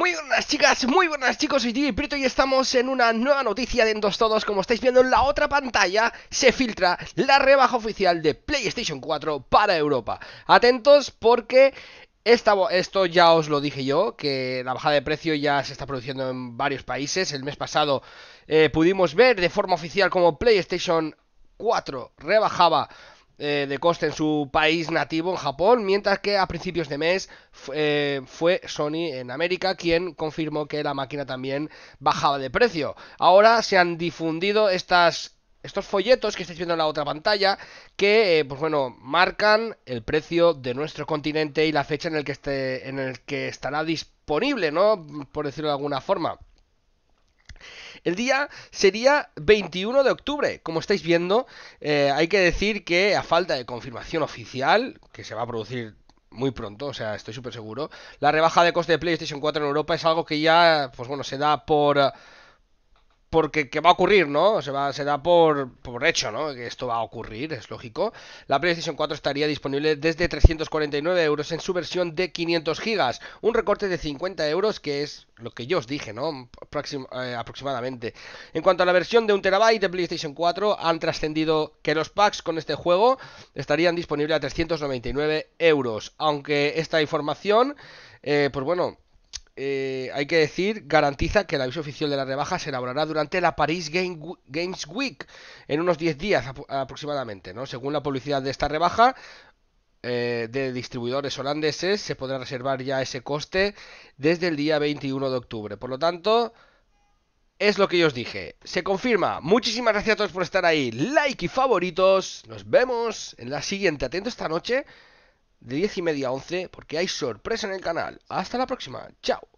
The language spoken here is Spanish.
Muy buenas chicas, muy buenas chicos, soy Jimmy y estamos en una nueva noticia de Endos Todos Como estáis viendo en la otra pantalla se filtra la rebaja oficial de PlayStation 4 para Europa Atentos porque esto ya os lo dije yo, que la bajada de precio ya se está produciendo en varios países El mes pasado eh, pudimos ver de forma oficial como PlayStation 4 rebajaba eh, de coste en su país nativo, en Japón, mientras que a principios de mes eh, fue Sony en América quien confirmó que la máquina también bajaba de precio. Ahora se han difundido estas estos folletos que estáis viendo en la otra pantalla, que, eh, pues bueno, marcan el precio de nuestro continente y la fecha en el que, esté, en el que estará disponible, ¿no? Por decirlo de alguna forma. El día sería 21 de octubre. Como estáis viendo, eh, hay que decir que a falta de confirmación oficial, que se va a producir muy pronto, o sea, estoy súper seguro, la rebaja de coste de PlayStation 4 en Europa es algo que ya, pues bueno, se da por porque ¿qué va a ocurrir, ¿no? Se, va, se da por, hecho, ¿no? Que esto va a ocurrir, es lógico. La PlayStation 4 estaría disponible desde 349 euros en su versión de 500 gigas. Un recorte de 50 euros, que es lo que yo os dije, ¿no? Eh, aproximadamente. En cuanto a la versión de 1 terabyte de PlayStation 4, han trascendido que los packs con este juego estarían disponibles a 399 euros. Aunque esta información, eh, pues bueno eh, hay que decir, garantiza que el aviso oficial de la rebaja se elaborará durante la Paris Games Week, en unos 10 días aproximadamente. ¿no? Según la publicidad de esta rebaja, eh, de distribuidores holandeses, se podrá reservar ya ese coste desde el día 21 de octubre. Por lo tanto, es lo que yo os dije. Se confirma. Muchísimas gracias a todos por estar ahí. Like y favoritos. Nos vemos en la siguiente. Atento esta noche de 10 y media a 11 porque hay sorpresa en el canal. Hasta la próxima. Chao.